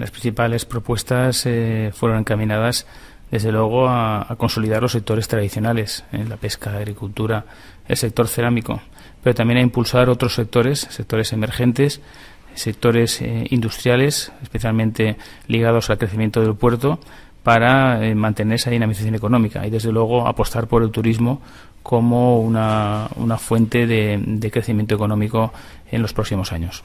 Las principales propuestas eh, fueron encaminadas, desde luego, a, consolidar los sectores tradicionales, eh, la pesca, la agricultura, el sector cerámico, pero también a impulsar otros sectores, sectores emergentes, sectores eh, industriales, especialmente ligados al crecimiento del puerto, para mantener esa dinamización económica y, desde luego, apostar por el turismo como una, fuente de crecimiento económico en los próximos años.